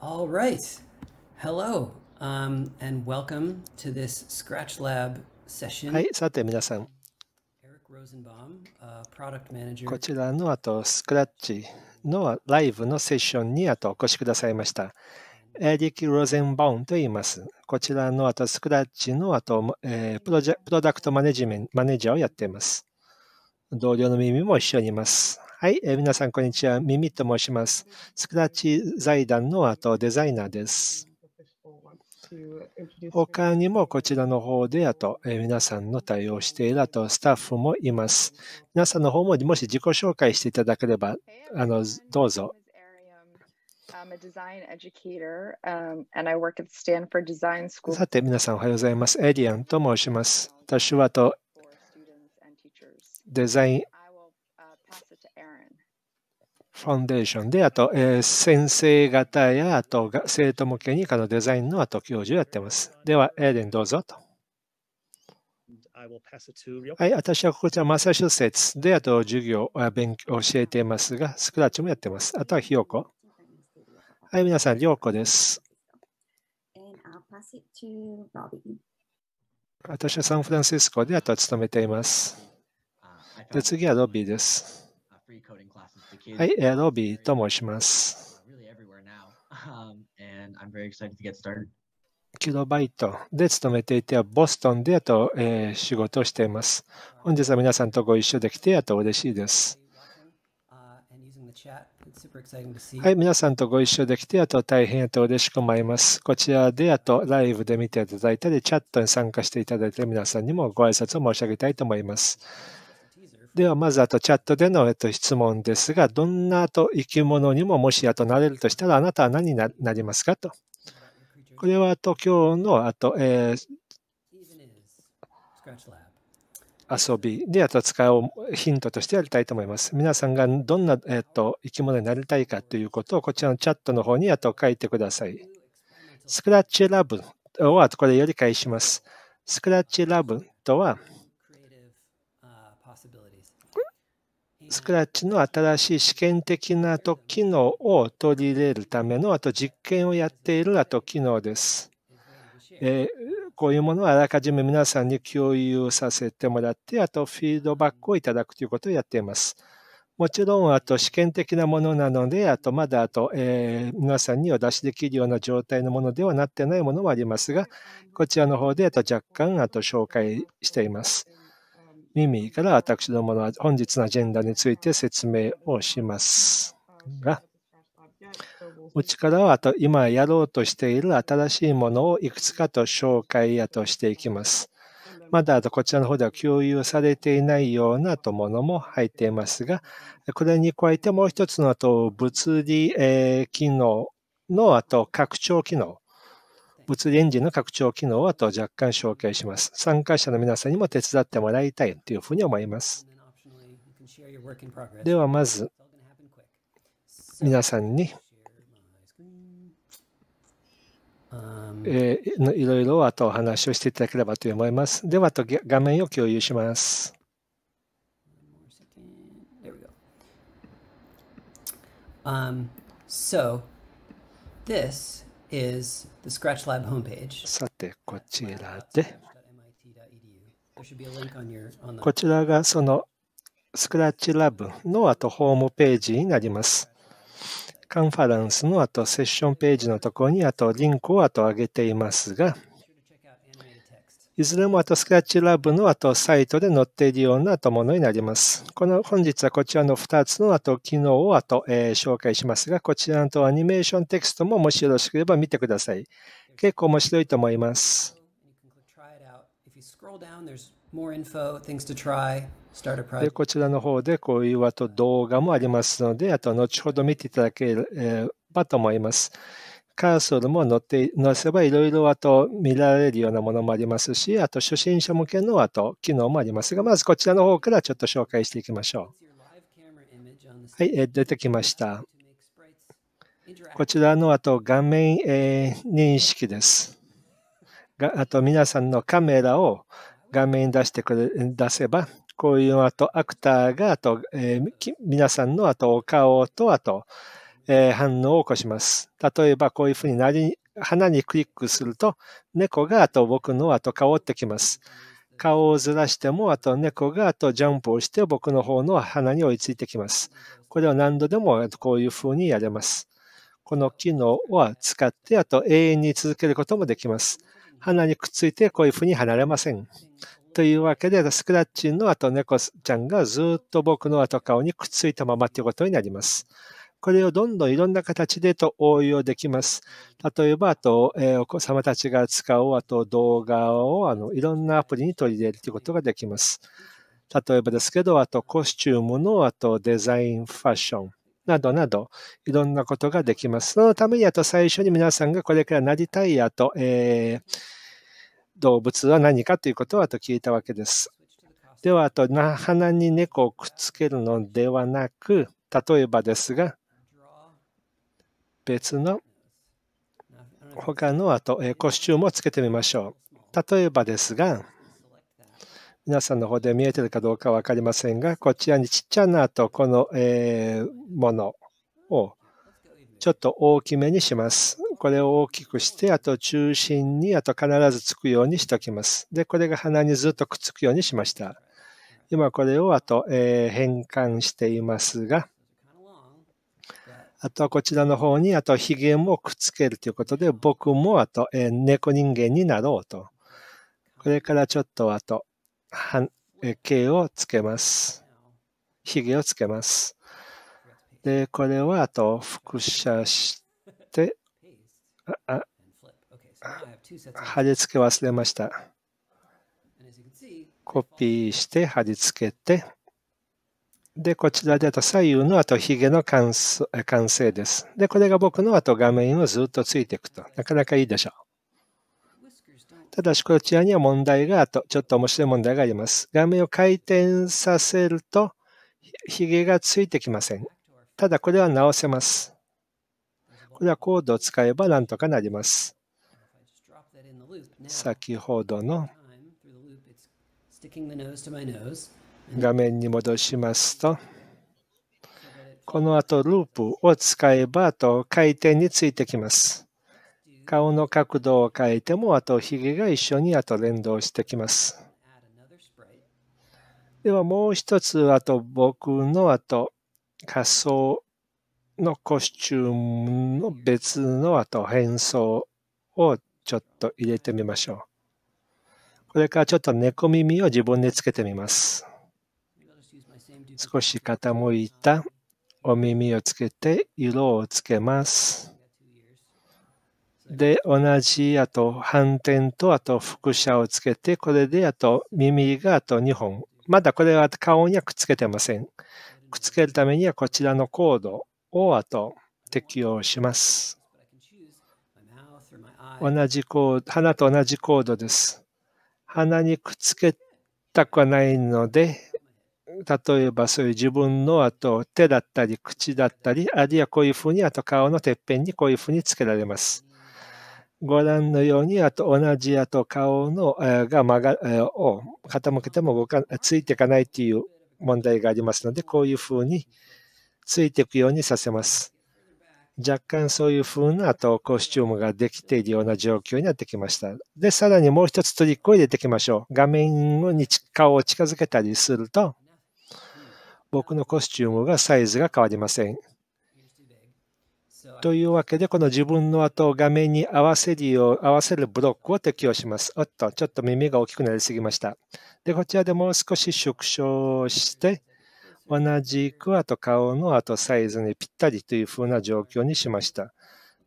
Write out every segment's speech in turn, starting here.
All right. Hello. Um, and welcome to this Scratch Lab session. はい、さて皆さん。こちらのあと、スクラッチのライブのセッションにあとお越しくださいました。エリック・ロゼンバウンと言います。こちらのあと、スクラッチのあと、えー、プロジェプロダクトマネジメンマネージャーをやっています。同僚の耳も一緒にいます。はい、えー、皆さん、こんにちは。ミミと申します。スクラッチ財団の後デザイナーです。他にもこちらの方で、あと、えー、皆さんの対応している、あとスタッフもいます。皆さんの方ももし自己紹介していただければ、あのどうぞ。さて、皆さんおはようございます。エリアンと申します。私はとデザインファンデーションで、あと、えー、先生方や、あと生徒向けにこのデザインのあと、教授をやってます。では、エーデンどうぞと。はい、私はこちらマサシューセッツで、あと授業、勉強、教えていますが、スクラッチもやってます。あとはひよこ。はい、皆さん、りょうこです。私はサンフランシスコで、あと勤めています。で、次はロビーです。はい、アドビーと申します。キロバイトで勤めていては、ボストンでと、えー、仕事をしています。本日は皆さんとご一緒できて、あと嬉しいです。はい、皆さんとご一緒できて、あと大変あと嬉しく思います。こちらで、あとライブで見ていただいたり、チャットに参加していただいた皆さんにもご挨拶を申し上げたいと思います。では、まず、あと、チャットでの、えっと、質問ですが、どんな、と、生き物にも、もし、あと、なれるとしたら、あなたは何になりますかと。これは、あと、今日の、あと、えー、遊びで、あと、使うヒントとしてやりたいと思います。皆さんが、どんな、えっと、生き物になりたいかということを、こちらのチャットの方に、あと、書いてください。スクラッチラブは、これより返します。スクラッチラブとは、スクラッチの新しい試験的なと機能を取り入れるための、あと実験をやっているあと機能です。えー、こういうものをあらかじめ皆さんに共有させてもらって、あとフィードバックをいただくということをやっています。もちろん、あと試験的なものなので、あとまだあと、えー、皆さんにお出しできるような状態のものではなってないものもありますが、こちらの方であと若干あと紹介しています。耳から私どもの本日のアジェンダについて説明をしますが、うちからはと今やろうとしている新しいものをいくつかと紹介やとしていきます。まだこちらの方では共有されていないようなとものも入っていますが、これに加えてもう一つのと物理、え機能のあと拡張機能物理エンジンの拡張機能はと若干紹介します。参加者の皆さんにも手伝ってもらいたいというふうに思います。ではまず、皆さんに、えー、いろいろあとお話をしていただければと思います。では、あと画面を共有します。Um, so, this さて、こちらで。こちらがそのスクラッチラブの後ホームページになります。カンファランスの後セッションページのところにあとリンクを後上げていますが、いずれもあとスクラッチラブのの後サイトで載っているような後ものになります。この本日はこちらの2つの後機能を後、えー、紹介しますが、こちらのとアニメーションテクストももしよろしければ見てください。結構面白いと思います。でこちらの方でこういうあと動画もありますので、あと後ほど見ていただければと思います。カーソルも載って、載せばいろいろあと見られるようなものもありますし、あと初心者向けのあと機能もありますが、まずこちらの方からちょっと紹介していきましょう。はい、出てきました。こちらのあと画面、え認識です。があと皆さんのカメラを画面に出してくれ、出せば、こういうあとアクターがあと、えー、皆さんのあとお顔とあと、え反応を起こします。例えば、こういうふうになり、花にクリックすると、猫があと僕の後顔ってきます。顔をずらしても、あと猫があとジャンプをして僕の方の鼻に追いついてきます。これを何度でもこういうふうにやれます。この機能は使って、あと永遠に続けることもできます。鼻にくっついてこういうふうに離れません。というわけで、スクラッチの後猫ちゃんがずっと僕の後顔にくっついたままということになります。これをどんどんいろんな形でと応用できます。例えば、あと、えー、お子様たちが使う、あと動画をあのいろんなアプリに取り入れるということができます。例えばですけど、あとコスチュームの、あとデザイン、ファッションなどなど、いろんなことができます。そのために、あと最初に皆さんがこれからなりたい、あと、えー、動物は何かということをあと聞いたわけです。では、あと、鼻に猫をくっつけるのではなく、例えばですが、別の他のあと、えコスチュームをつけてみましょう。例えばですが、皆さんの方で見えてるかどうか分かりませんが、こちらにちっちゃなとこの、えものをちょっと大きめにします。これを大きくして、あと中心に、あと必ずつくようにしときます。で、これが鼻にずっとくっつくようにしました。今これをあと、え変換していますが、あとはこちらの方に、あとヒゲもくっつけるということで、僕もあと、えー、猫人間になろうと。これからちょっとあと、はんえー、毛をつけます。ヒゲをつけます。で、これはあと複写して、あ、あ貼り付け忘れました。コピーして貼り付けて、で、こちらでと左右の後、ヒゲの完成です。で、これが僕の後、画面をずっとついていくと。なかなかいいでしょう。ただし、こちらには問題があと、ちょっと面白い問題があります。画面を回転させると、ヒゲがついてきません。ただ、これは直せます。これはコードを使えばなんとかなります。先ほどの。画面に戻しますと、この後ループを使えば、あと回転についてきます。顔の角度を変えても、あとひげが一緒にあと連動してきます。ではもう一つ、あと僕のあと仮装のコスチュームの別のあと変装をちょっと入れてみましょう。これからちょっと猫耳を自分につけてみます。少し傾いたお耳をつけて色をつけます。で、同じ、あと反転と、あと副車をつけて、これで、あと耳があと2本。まだこれは顔にはくっつけてません。くっつけるためにはこちらのコードをあと適用します。同じコード、鼻と同じコードです。鼻にくっつけたくはないので、例えばそういう自分のあと手だったり口だったり、あるいはこういうふうにあと顔のてっぺんにこういうふうにつけられます。ご覧のように、あと同じあと顔の、えー、が曲が、えー、を傾けても動かついていかないという問題がありますので、こういうふうについていくようにさせます。若干そういう風なあとコスチュームができているような状況になってきました。で、さらにもう一つトリックを入れていきましょう。画面に顔を近づけたりすると、僕のコスチュームがサイズが変わりません。というわけで、この自分の後を画面に合わせるよう、合わせるブロックを適用します。おっと、ちょっと耳が大きくなりすぎました。で、こちらでもう少し縮小して、同じくあと顔のあとサイズにぴったりというふうな状況にしました。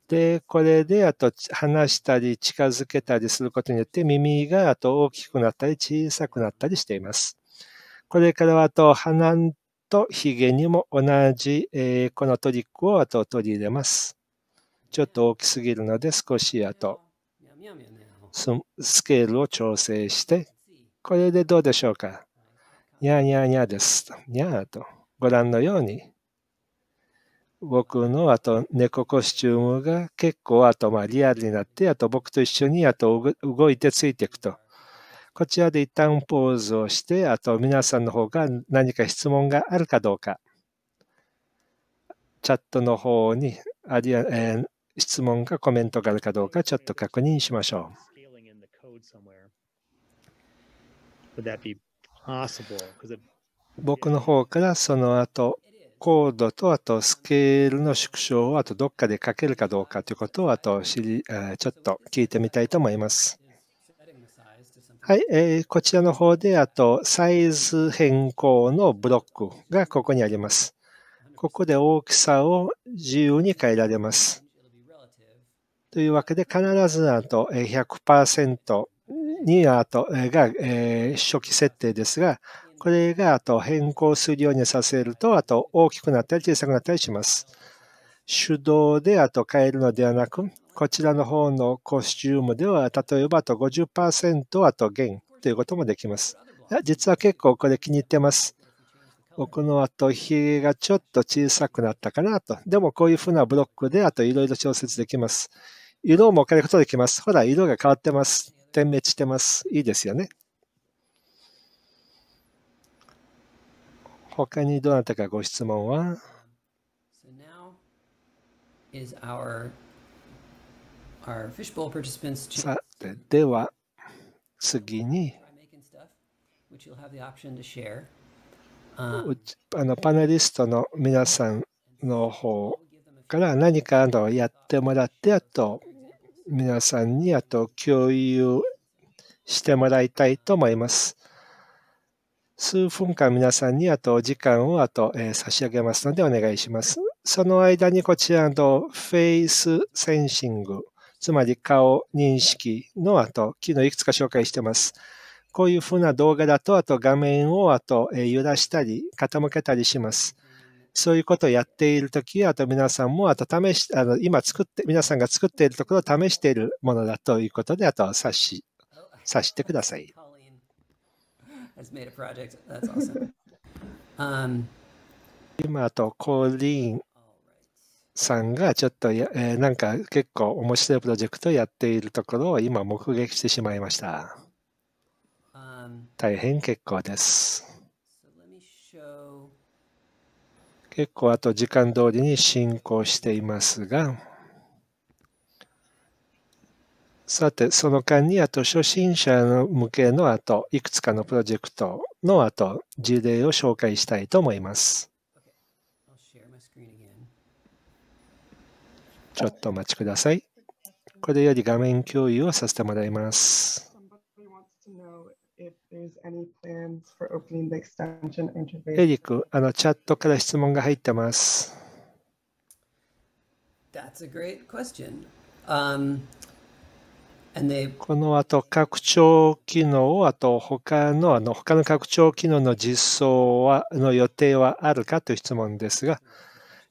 で、これであと離したり近づけたりすることによって耳があと大きくなったり小さくなったりしています。これからはあと鼻とヒゲにも同じ、えー、このトリックを後取り入れます。ちょっと大きすぎるので少し後、スケールを調整して、これでどうでしょうかにゃーにゃーにゃーです。にゃーと。ご覧のように、僕のあと猫コスチュームが結構あとまあリアルになって、あと僕と一緒にあと動いてついていくと。こちらで一旦ポーズをして、あと皆さんの方が何か質問があるかどうか、チャットの方にえー、質問かコメントがあるかどうか、ちょっと確認しましょう。僕の方からその後、コードとあとスケールの縮小をあとどっかで書けるかどうかということをあと知り、ちょっと聞いてみたいと思います。はい、えー、こちらの方で、あと、サイズ変更のブロックがここにあります。ここで大きさを自由に変えられます。というわけで、必ずあと100%にあとが、え初期設定ですが、これがあと変更するようにさせると、あと大きくなったり小さくなったりします。手動であと変えるのではなく、こちらの方のコスチュームでは、例えばあと50%あと減ということもできます。実は結構これ気に入ってます。僕のあとひげがちょっと小さくなったかなと。でもこういうふうなブロックであといろいろ調節できます。色も変えることできます。ほら、色が変わってます。点滅してます。いいですよね。他にどなたかご質問はさてでは次にあのパネリストの皆さんの方から何かのやってもらってあと皆さんにあと共有してもらいたいと思います。数分間皆さんにあと時間をあと、えー、差し上げますのでお願いします。その間にこちらのフェイスセンシングつまり顔認識の後、機能いくつか紹介してます。こういうふうな動画だと、あと画面をあと揺らしたり、傾けたりします。そういうことをやっているとき、あと皆さんも、あと試し、あの、今作って、皆さんが作っているところを試しているものだということで、あと察し、察してください。今、あと、コーリーンさんがちょっとや、えー、なんか結構面白いプロジェクトをやっているところを今目撃してしまいました。大変結構です。結構あと時間通りに進行していますが、さて、その間にあと初心者向けのあと、いくつかのプロジェクトのあと、事例を紹介したいと思います。ちょっとお待ちください。これより画面共有をさせてもらいます。エリック、あのチャットから質問が入ってます。この後、拡張機能、あと他の、あの他の拡張機能の実装は、の予定はあるかという質問ですが、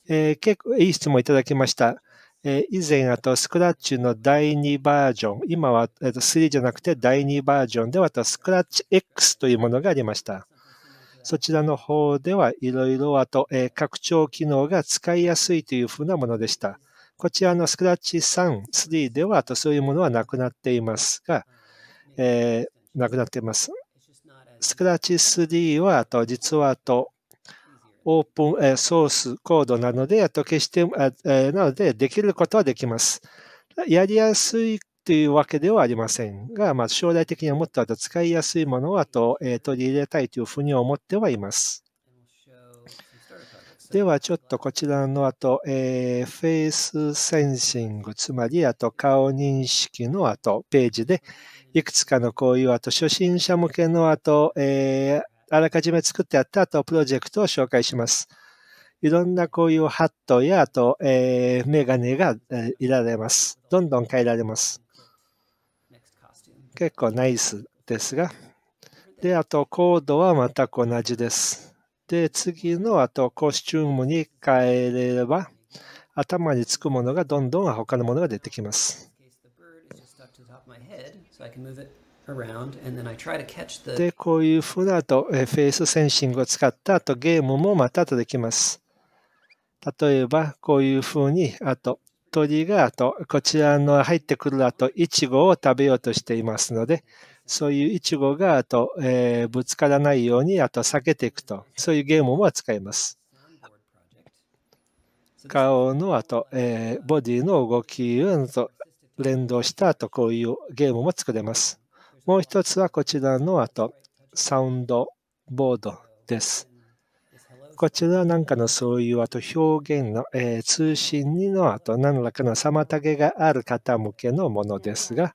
えー、結構いい質問いただきました。え以前、あと、スクラッチの第2バージョン、今は、えー、と3じゃなくて第2バージョンでは、と、スクラッチ X というものがありました。そちらの方では、いろいろ、あと、え拡張機能が使いやすいというふうなものでした。こちらのスクラッチ3、3では、あとそういうものはなくなっていますが、えー、なくなっています。スクラッチ3は、あと、実は、あと、オープンソースコードなので、と決して、なので、できることはできます。やりやすいというわけではありませんが、まあ、将来的にはもっと使いやすいものはと、え取り入れたいというふうに思ってはいます。ではちょっとこちらの後、えー、フェイスセンシング、つまりあと顔認識の後、ページで、いくつかのこういうあと初心者向けの後、えー、あらかじめ作ってあったとプロジェクトを紹介します。いろんなこういうハットや、あと、えー、メガネが、えー、いられます。どんどん変えられます。結構ナイスですが。で、あとコードは全く同じです。で、次の、あとコスチュームに変えれば、頭につくものがどんどん他のものが出てきます。で、こういうふうなと、フェイスセンシングを使った後、ゲームもまたとできます。例えば、こういうふうに、あと、鳥が、あと、こちらの入ってくるあと、イチゴを食べようとしていますので、そういうイチゴが、あと、えー、ぶつからないように、あと、避けていくと、そういうゲームも使います。顔の、あと、えー、ボディの動きと連動した、あと、こういうゲームも作れます。もう一つはこちらの後、サウンドボードです。こちらなんかのそういうあと表現の、えー、通信にの後、何らかの妨げがある方向けのものですが、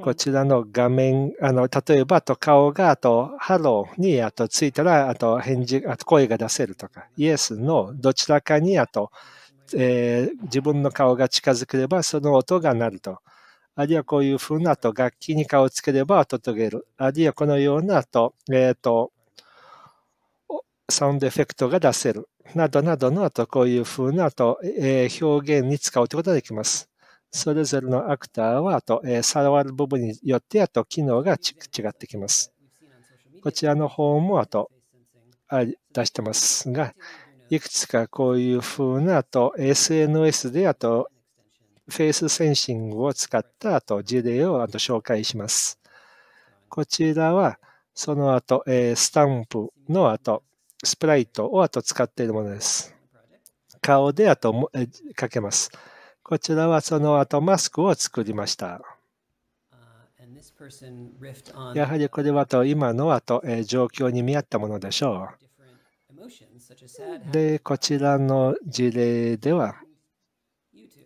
こちらの画面、あの例えばと顔があとハローにあとついたらあと返事、あと声が出せるとか、イエスのどちらかにあと、えー、自分の顔が近づければその音が鳴ると。あるいはこういう風なと楽器に顔をつければ音とげる。あるいはこのようなと、えっ、ー、と、サウンドエフェクトが出せる。などなどのと、こういう風なと、えー、表現に使うということができます。それぞれのアクターは、あと、えー、触る部分によって、あと、機能が違ってきます。こちらの方も、あと、あ出してますが、いくつかこういう風な、あと、SNS で、あと、フェイスセンシングを使った後、事例を後紹介します。こちらは、その後、えスタンプの後、スプライトをと使っているものです。顔で後も、えかけます。こちらはその後マスクを作りました。やはりこれはと今の後、え状況に見合ったものでしょう。で、こちらの事例では、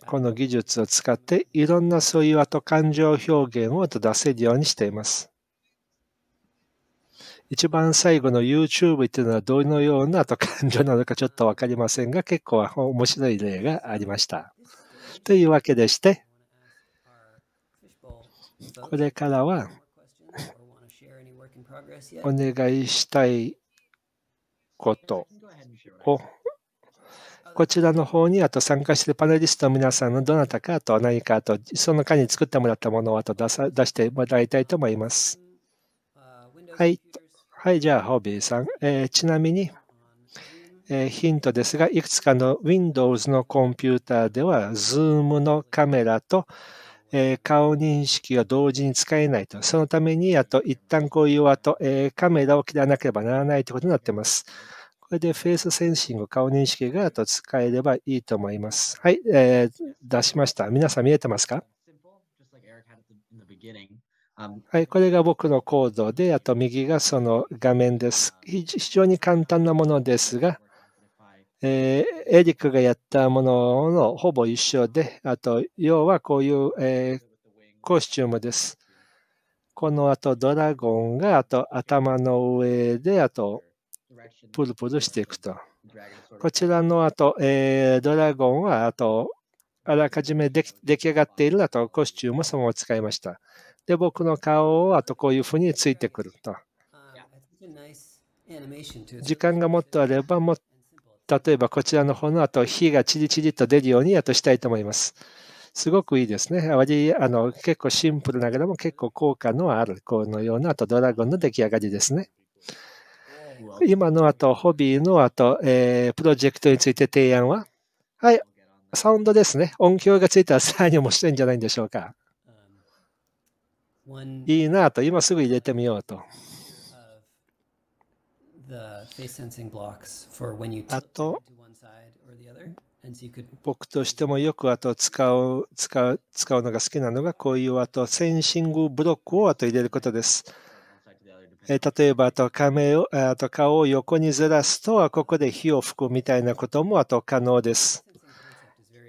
この技術を使っていろんなそういうと感情表現を出せるようにしています。一番最後の YouTube っていうのはどのようなと感情なのかちょっとわかりませんが、結構面白い例がありました。というわけでして、これからはお願いしたいことをこちらの方に、あと参加しているパネリストの皆さんのどなたか、あと何か、あとその間に作ってもらったものをあと出さ出してもらいたいと思います。はい。はい、じゃあ、ホビーさん。えー、ちなみに、えー、ヒントですが、いくつかの Windows のコンピューターでは、Zoom のカメラと、えー、顔認識を同時に使えないと。そのために、あと一旦こういう後、えー、カメラを切らなければならないということになっています。これでフェイスセンシング、顔認識がと使えればいいと思います。はい、えー、出しました。皆さん見えてますかはい、これが僕のコードで、あと右がその画面です。非常に簡単なものですが、えー、エリックがやったもののほぼ一緒で、あと、要はこういう、えー、コスチュームです。この後ドラゴンが、あと頭の上で、あとプルプルしていくと。こちらの後、えー、ドラゴンはと、あらかじめ出来上がっているあとコスチュームそのまま使いました。で、僕の顔をあとこういうふうについてくると。時間がもっとあれば、も例えばこちらの方のあと火がチリチリと出るようにあとしたいと思います。すごくいいですね。割あの結構シンプルながらも結構効果のあるこのようなあとドラゴンの出来上がりですね。今のあと、ホビーのあと、えー、プロジェクトについて提案ははい、サウンドですね。音響がついたらさらに面白いんじゃないんでしょうか。いいなと、今すぐ入れてみようと。あと、僕としてもよくあと使う、使う、使うのが好きなのが、こういうあとセンシングブロックをあと入れることです。え例えば、あと亀を、あと顔を横にずらすと、ここで火を吹くみたいなこともあと可能です。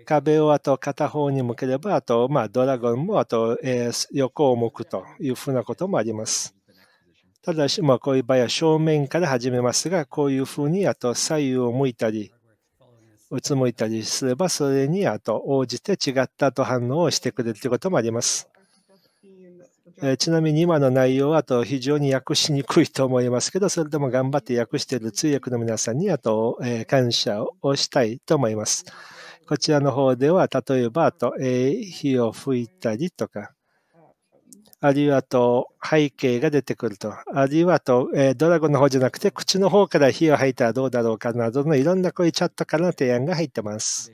壁をあと片方に向ければ、あと、まあ、ドラゴンもあと、えー、横を向くというふうなこともあります。ただし、まあ、こういう場合は正面から始めますが、こういうふうにあと左右を向いたり、うつむいたりすれば、それにあと応じて違ったと反応をしてくれるということもあります。えー、ちなみに今の内容はあと非常に訳しにくいと思いますけど、それでも頑張って訳している通訳の皆さんにあと、えー、感謝をしたいと思います。こちらの方では、例えば、あと、えー、火を吹いたりとか、あるいはと背景が出てくると、あるいはと、えー、ドラゴンの方じゃなくて、口の方から火を吐いたらどうだろうかなどのいろんなこういうチャットからの提案が入ってます。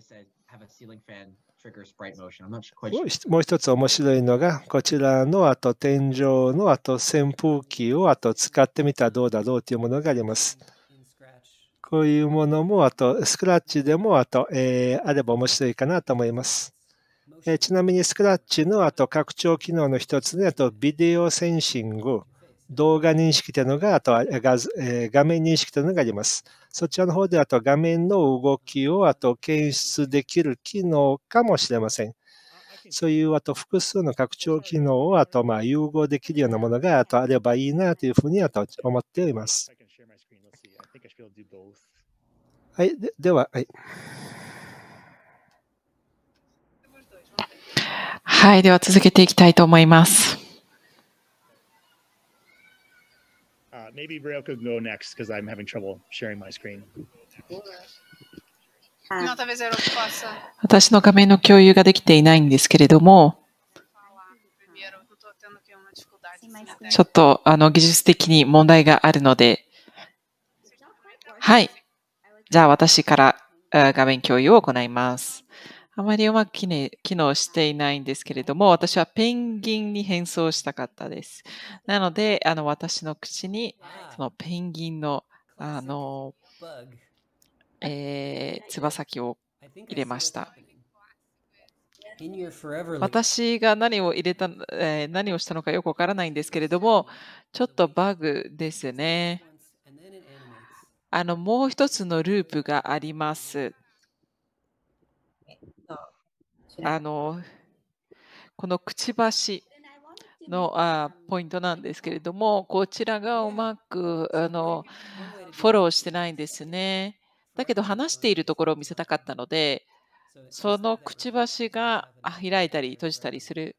もう一つ面白いのが、こちらのあと天井のあと扇風機をあと使ってみたらどうだろうというものがあります。こういうものもあとスクラッチでもあと、えー、あれば面白いかなと思います。えー、ちなみにスクラッチのあと拡張機能の一つであとビデオセンシング。動画認識というのが、あとは画,、え画面認識というのがあります。そちらの方で、あと画面の動きを、あと検出できる機能かもしれません。そういう、あと複数の拡張機能を、あとまあ融合できるようなものが、あとあればいいなというふうに、あと思っております。はい、ででは、はい。はい、では続けていきたいと思います。maybe Braille could go next because I'm having trouble sharing my screen. 私の画面の共有ができていないんですけれども、ちょっとあの技術的に問題があるので、はい。じゃあ私から画面共有を行います。あまりうまく機能していないんですけれども、私はペンギンに変装したかったです。なので、あの私の口にそのペンギンのあの、えー、つ先を入れました。私が何を入れた、えー、何をしたのかよくわからないんですけれども、ちょっとバグですね。あのもう一つのループがあります。あのこのくちばしのあポイントなんですけれどもこちらがうまくあのフォローしてないんですね。だけど話しているところを見せたかったのでそのくちばしが開いたり閉じたりする、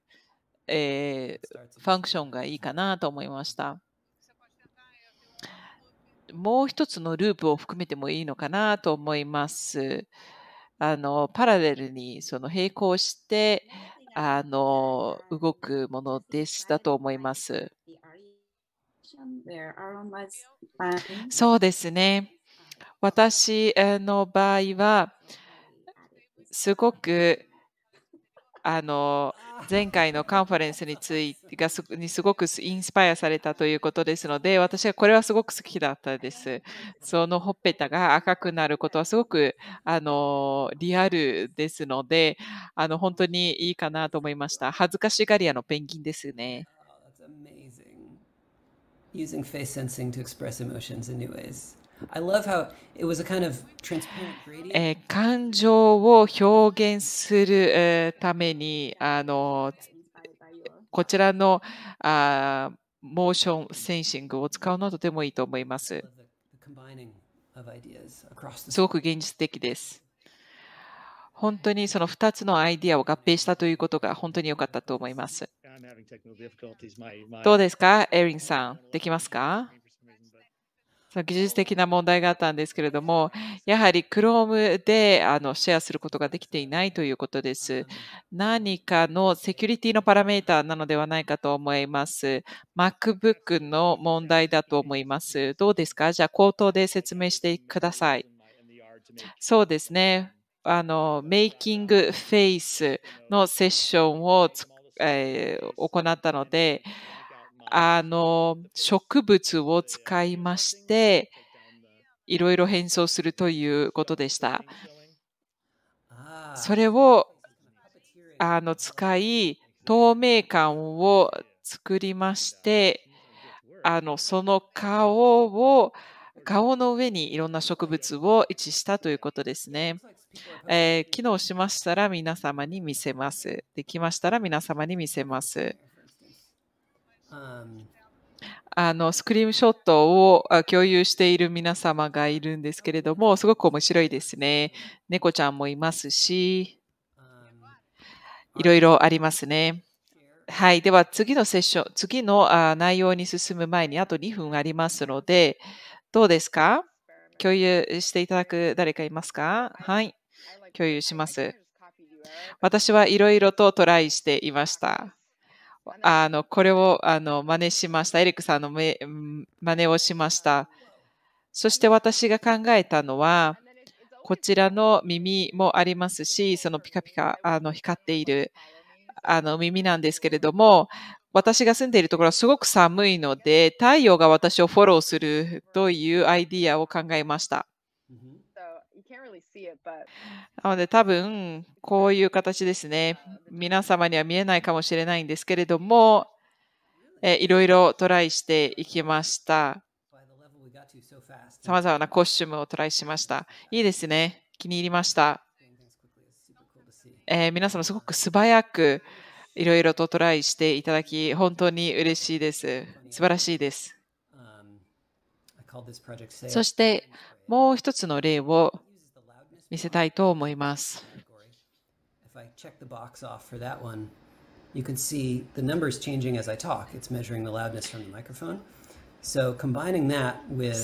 えー、ファンクションがいいかなと思いました。もう一つのループを含めてもいいのかなと思います。あのパラレルにその並行してあの動くものでしたと思います。そうですね。私の場合はすごくあの前回のカンファレンスについてがにすごくインスパイアされたということですので、私はこれはすごく好きだったです。そのほっぺたが赤くなることはすごくあのリアルですので、あの本当にいいかなと思いました。恥ずかしがり屋のペンギンですね。Using face sensing to express emotions in new ways. え感情を表現するためにあのこちらのあモーションセンシングを使うのはとてもいいと思います。すごく現実的です。本当にその2つのアイディアを合併したということが本当に良かったと思います。どうですか、エリンさん、できますかその技術的な問題があったんですけれども、やはり Chrome であのシェアすることができていないということです。何かのセキュリティのパラメーターなのではないかと思います。MacBook の問題だと思います。どうですかじゃあ、口頭で説明してください。そうですね。あのメイキングフェイスのセッションを、えー、行ったので、あの植物を使いましていろいろ変装するということでした。それをあの使い透明感を作りましてあのその顔を顔の上にいろんな植物を位置したということですね。えー、機能しましたら皆様に見せます。できましたら皆様に見せます。あのスクリーンショットを共有している皆様がいるんですけれども、すごく面白いですね。猫ちゃんもいますし、いろいろありますね。はい。では次のセッション、次の内容に進む前にあと2分ありますので、どうですか共有していただく誰かいますかはい。共有します。私はいろいろとトライしていました。あの、これを、あの、真似しました。エリックさんのめ真似をしました。そして私が考えたのは、こちらの耳もありますし、そのピカピカ、あの、光っている、あの、耳なんですけれども、私が住んでいるところはすごく寒いので、太陽が私をフォローするというアイディアを考えました。なので多分こういう形ですね。皆様には見えないかもしれないんですけれども、えいろいろトライしていきました。さまざまなコスチュームをトライしました。いいですね。気に入りました。えー、皆様すごく素早くいろいろとトライしていただき、本当に嬉しいです。素晴らしいです。そしてもう一つの例を見せたいと思います。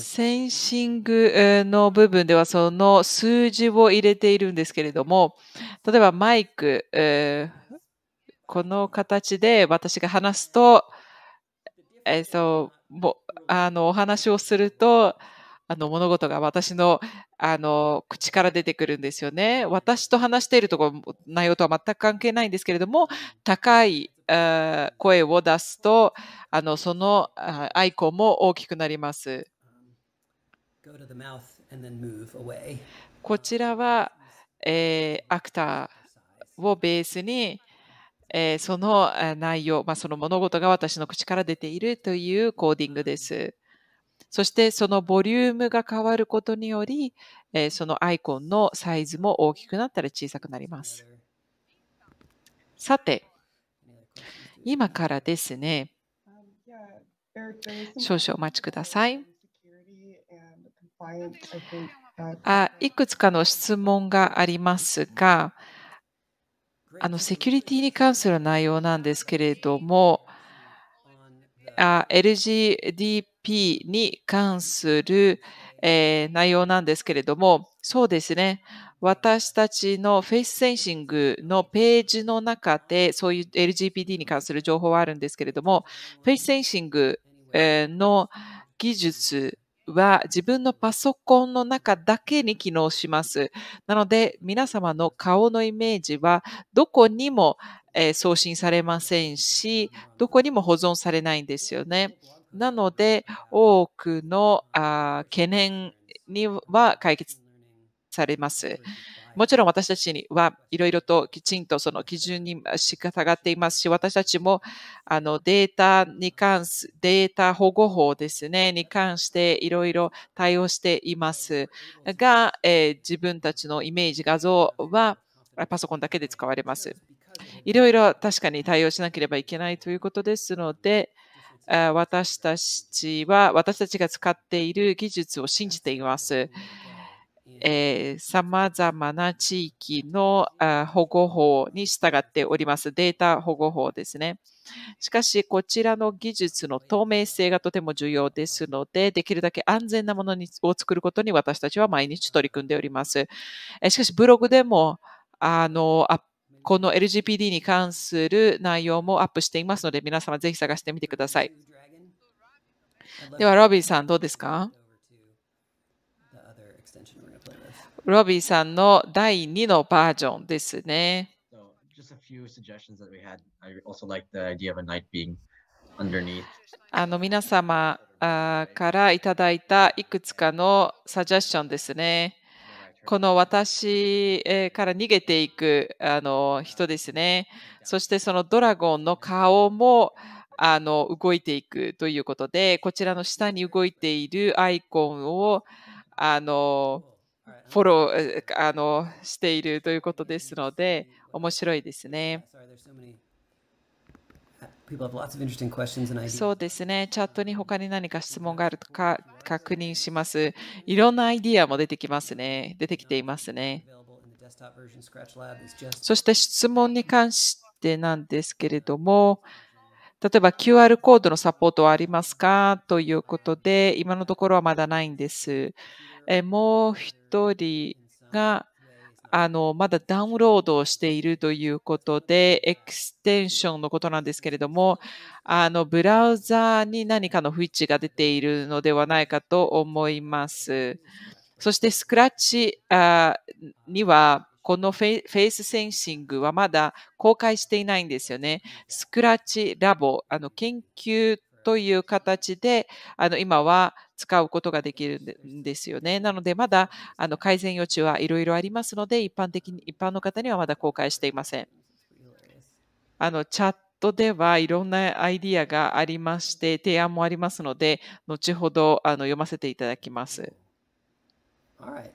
センシングの部分ではその数字を入れているんですけれども例えばマイクこの形で私が話すと、えー、そうあのお話をするとあの物事が私のあの口から出てくるんですよね。私と話しているところ、内容とは全く関係ないんですけれども、高い声を出すと、あのそのアイコンも大きくなります。こちらは、えー、アクターをベースに、えー、その内容、まあ、その物事が私の口から出ているというコーディングです。そしてそのボリュームが変わることにより、えー、そのアイコンのサイズも大きくなったら小さくなります。さて、今からですね、少々お待ちください。あいくつかの質問がありますが、あのセキュリティに関する内容なんですけれども、LGD P に関する、えー、内容なんですけれども、そうですね。私たちのフェイスセンシングのページの中で、そういう LGBT に関する情報はあるんですけれども、フェイスセンシングの技術は自分のパソコンの中だけに機能します。なので、皆様の顔のイメージはどこにも送信されませんし、どこにも保存されないんですよね。なので、多くのあ懸念には解決されます。もちろん私たちにはいろいろときちんとその基準に仕方がっていますし、私たちもあのデータに関す、データ保護法ですね、に関していろいろ対応していますが、えー、自分たちのイメージ画像はパソコンだけで使われます。いろいろ確かに対応しなければいけないということですので、私たちは、私たちが使っている技術を信じています。えま様々な地域の保護法に従っております。データ保護法ですね。しかし、こちらの技術の透明性がとても重要ですので、できるだけ安全なものにを作ることに私たちは毎日取り組んでおります。しかし、ブログでも、あの、アッこの LGPD に関する内容もアップしていますので、皆様ぜひ探してみてください。では、ロビーさん、どうですかロビーさんの第2のバージョンですね。あの皆様からいただいたいくつかのサジェッションですね。この私から逃げていくあの人ですね。そしてそのドラゴンの顔もあの動いていくということで、こちらの下に動いているアイコンをあのフォローあのしているということですので、面白いですね。そうですね。チャットに他に何か質問があるか確認します。いろんなアイディアも出てきますね。出てきていますね。そして質問に関してなんですけれども、例えば QR コードのサポートはありますかということで、今のところはまだないんです。えもう一人があの、まだダウンロードしているということで、エクステンションのことなんですけれども、あの、ブラウザに何かの不一致が出ているのではないかと思います。そして、スクラッチには、このフェイスセンシングはまだ公開していないんですよね。スクラッチラボ、あの研究という形で、あの今は使うことができるんですよね。なので、まだあの改善余地はいろいろありますので、一般的に一般の方にはまだ公開していません。あのチャットではいろんなアイディアがありまして、提案もありますので、後ほどあの読ませていただきます。i t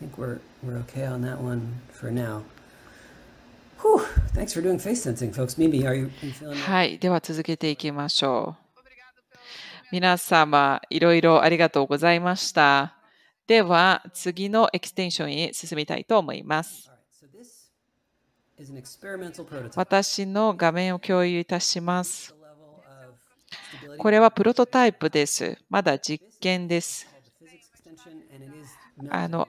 I think we're, we're okay on that one for now. はい、では続けていきましょう。皆様、いろいろありがとうございました。では、次のエクステンションへ進みたいと思います。私の画面を共有いたします。これはプロトタイプです。まだ実験です。あの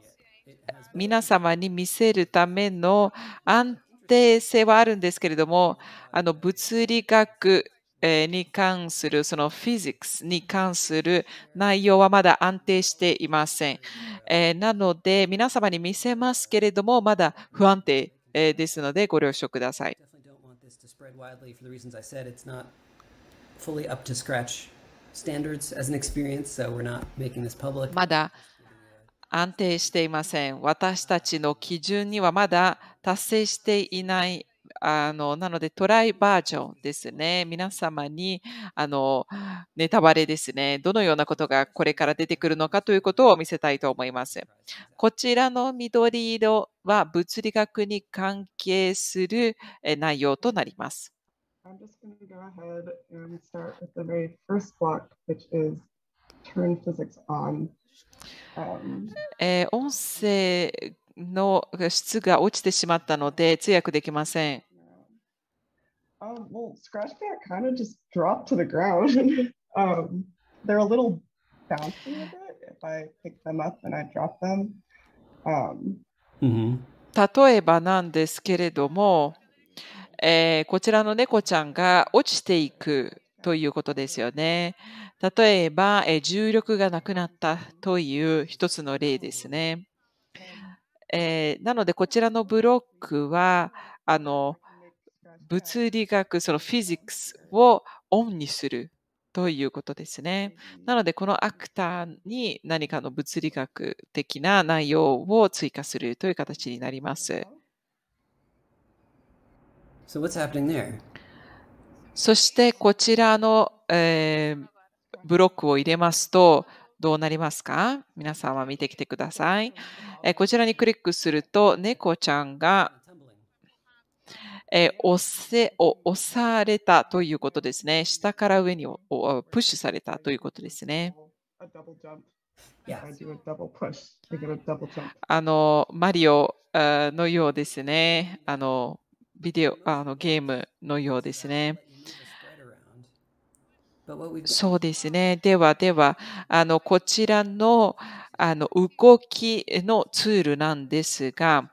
皆様に見せるための安定性はあるんですけれども、あの物理学に関する、そのフィジックスに関する内容はまだ安定していません。えー、なので、皆様に見せますけれども、まだ不安定ですので、ご了承ください。まだ安定していません。私たちの基準にはまだ達成していない。あのなので、トライバージョンですね。皆様にあのネタバレですね。どのようなことがこれから出てくるのかということを見せたいと思います。こちらの緑色は物理学に関係する内容となります。え音声の質が落ちてしまったので通訳できません。例えばなんですけれども、えー、こちらの猫ちゃんが落ちていく。ということですよね。例えば、え重力がなくなったという一つの例ですね。えー、なので、こちらのブロックは、あの、物理学、そのフィジックスをオンにするということですね。なので、このアクターに何かの物理学的な内容を追加するという形になります。So what's happening there? そしてこちらの、えー、ブロックを入れますと、どうなりますか皆さんは見てきてください。えー、こちらにクリックすると、猫ちゃんが、えー、押せ押されたということですね。下から上にプッシュされたということですね。あのマリオのようですね。あのビデオあのゲームのようですね。そうですね。ではでは、あのこちらのあの動きのツールなんですが、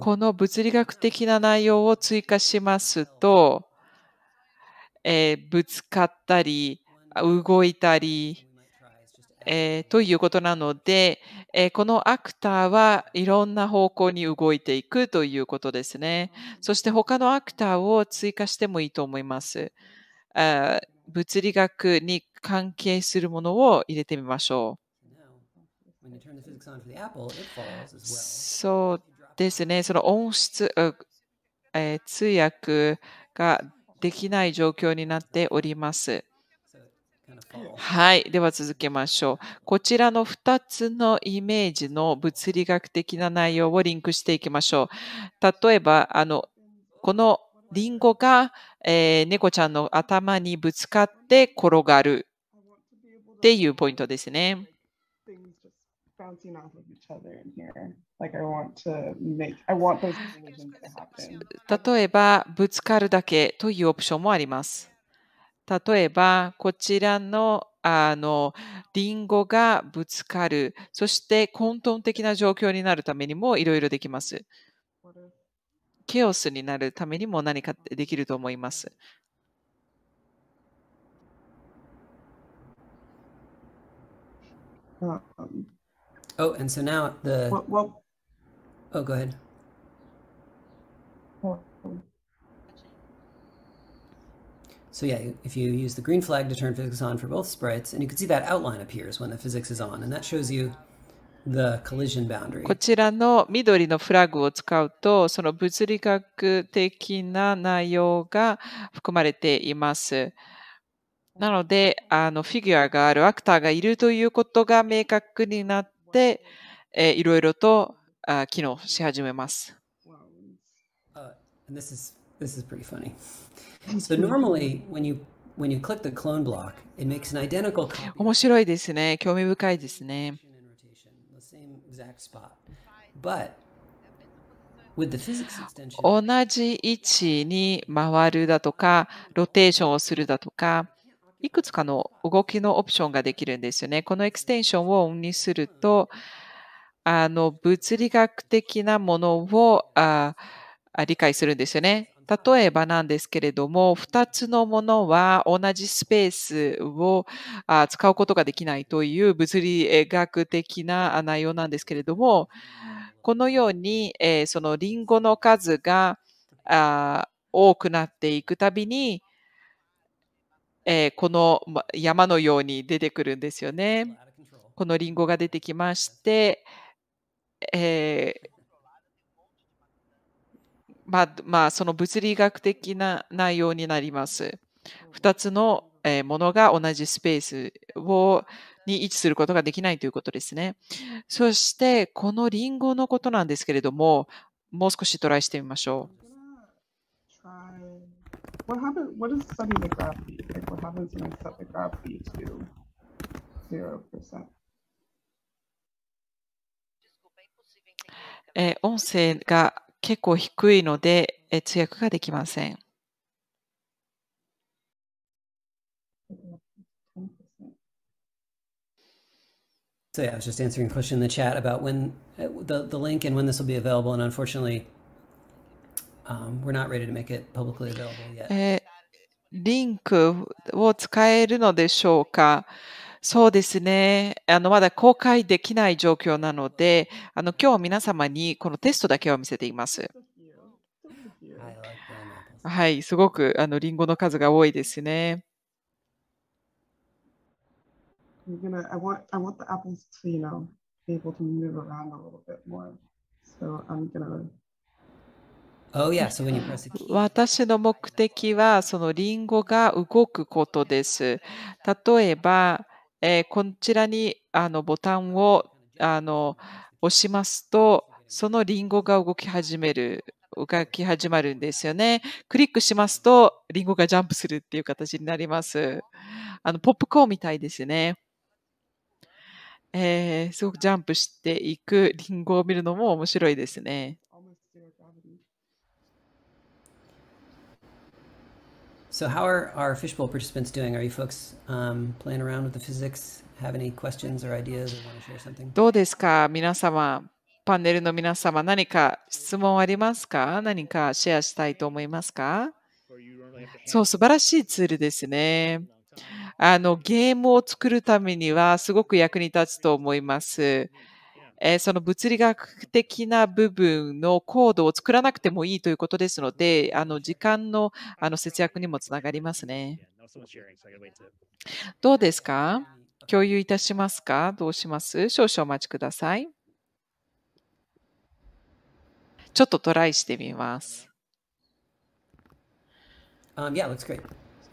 この物理学的な内容を追加しますと、えー、ぶつかったり、動いたり、えー、ということなので、えー、このアクターはいろんな方向に動いていくということですね。そして他のアクターを追加してもいいと思います。あ物理学に関係するものを入れてみましょう。そうですね、その音質、えー、通訳ができない状況になっております。はい。では続けましょう。こちらの2つのイメージの物理学的な内容をリンクしていきましょう。例えば、あの、このリンゴが、えー、猫ちゃんの頭にぶつかって転がるっていうポイントですね。例えば、ぶつかるだけというオプションもあります。例えば、こちらのあの、リンゴがぶつかる。そして混沌的な状況になるためにもいろいろできます。ケオスになるためにも何かできると思います。oh, and so now the. w w oh, go ahead. So yeah, if you use the green flag to turn physics on for both sprites, and you can see that outline appears when the physics is on, and that shows you こちらの緑のフラグを使うと、その物理学的な内容が含まれています。なので、あのフィギュアがある、アクターがいるということが明確になって、えー、いろいろとあ機能し始めます。Uh, This is pretty funny. So normally when you when you click the clone block, it makes an identical 面白いですね。興味深いですね。But 同じ位置に回るだとか、ロテーションをするだとか、いくつかの動きのオプションができるんですよね。このエクステンションをオンにすると、あの物理学的なものをあ理解するんですよね。例えばなんですけれども、2つのものは同じスペースを使うことができないという物理学的な内容なんですけれども、このように、えそのリンゴの数が多くなっていくたびに、えこの山のように出てくるんですよね。このリンゴが出てきまして、えーまあ、まあ、その物理学的な内容になります。2つの、えー、ものが同じスペースをに位置することができないということですね。そして、このリンゴのことなんですけれども、もう少しトライしてみましょう。え音声が結構低いので、え通訳ができません。So yeah, I was just answering a question in the chat about when the, the link and when this will be available, and unfortunately, um, we're not ready to make it publicly available yet. リンクを使えるのでしょうか、そうですね。あの、まだ公開できない状況なので、あの、今日皆様にこのテストだけを見せています。はい、すごく、あの、リンゴの数が多いですね。私の目的は、そのリンゴが動くことです。例えば、えー、こちらにあのボタンをあの押しますと、そのリンゴが動き始める、動き始まるんですよね。クリックしますと、リンゴがジャンプするっていう形になります。あの、ポップコーンみたいですね。えー、すごくジャンプしていくリンゴを見るのも面白いですね。So how are our fishbowl participants doing? Are you folks um, playing around with the physics? Have any questions or ideas or want to share something? どうですか皆様、パネルの皆様、何か質問ありますか何かシェアしたいと思いますかそう、素晴らしいツールですね。あの、ゲームを作るためにはすごく役に立つと思います。えー、その物理学的な部分のコードを作らなくてもいいということですので、あの時間のあの節約にもつながりますね。どうですか共有いたしますかどうします少々お待ちください。ちょっとトライしてみます。Um, yeah, that's great.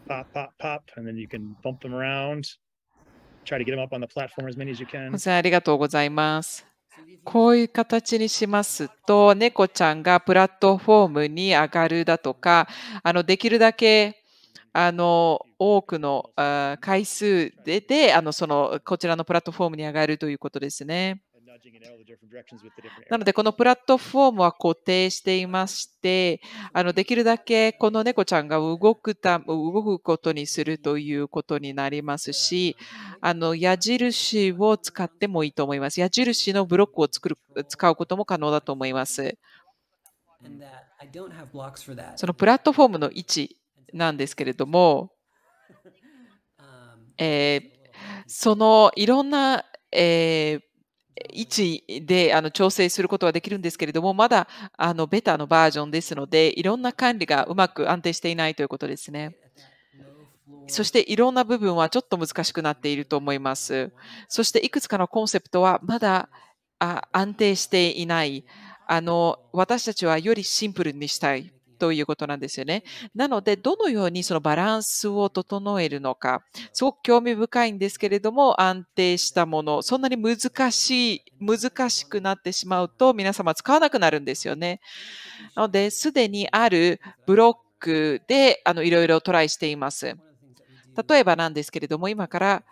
Pop, pop, pop, and then you can bump them around. Try to get them up on the platform as many as you can. ありがとうございます。こういう形にしますと、猫ちゃんがプラットフォームに上がるだとか、あのできるだけあの多くの回数でであのそのこちらのプラットフォームに上がるということですね。なので、このプラットフォームは固定していまして、あの、できるだけこの猫ちゃんが動くた、動くことにするということになりますし、あの、矢印を使ってもいいと思います。矢印のブロックを作る、使うことも可能だと思います。そのプラットフォームの位置なんですけれども、えー、そのいろんな、えー位置であの調整することはできるんですけれども、まだあのベタのバージョンですので、いろんな管理がうまく安定していないということですね。そしていろんな部分はちょっと難しくなっていると思います。そしていくつかのコンセプトはまだあ安定していない。あの私たちはよりシンプルにしたい。ということなんですよね。なので、どのようにそのバランスを整えるのか、すごく興味深いんですけれども、安定したもの、そんなに難しい、難しくなってしまうと、皆様使わなくなるんですよね。なので、すでにあるブロックで、あの、いろいろトライしています。例えばなんですけれども、今から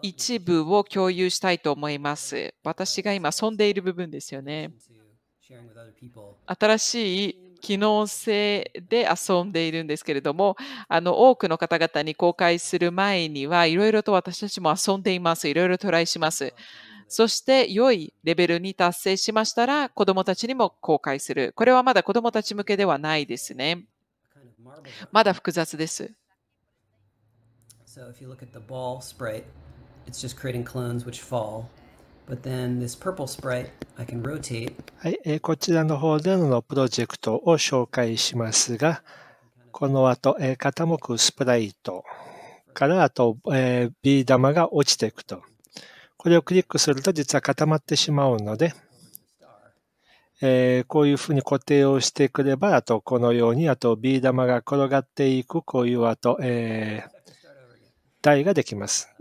一部を共有したいと思います。私が今、遊んでいる部分ですよね。新しい機能性で遊んでいるんですけれども、あの、多くの方々に公開する前には、いろいろと私たちも遊んでいます。いろいろトライします。そして良いレベルに達成しましたら子供たちにも公開する。これはまだ子供たち向けではないですね。まだ複雑です。So But then this purple sprite I can rotate. はい、えー、こちらの方でのプロジェクトを紹介しますが、この後、えー、傾くスプライトからあと、えー、ビー玉が落ちていくと。これをクリックすると実は固まってしまうので、えー、こういうふうに固定をしてくれば、あとこのように、あとビー玉が転がっていく、こういうあと、えー、台ができます。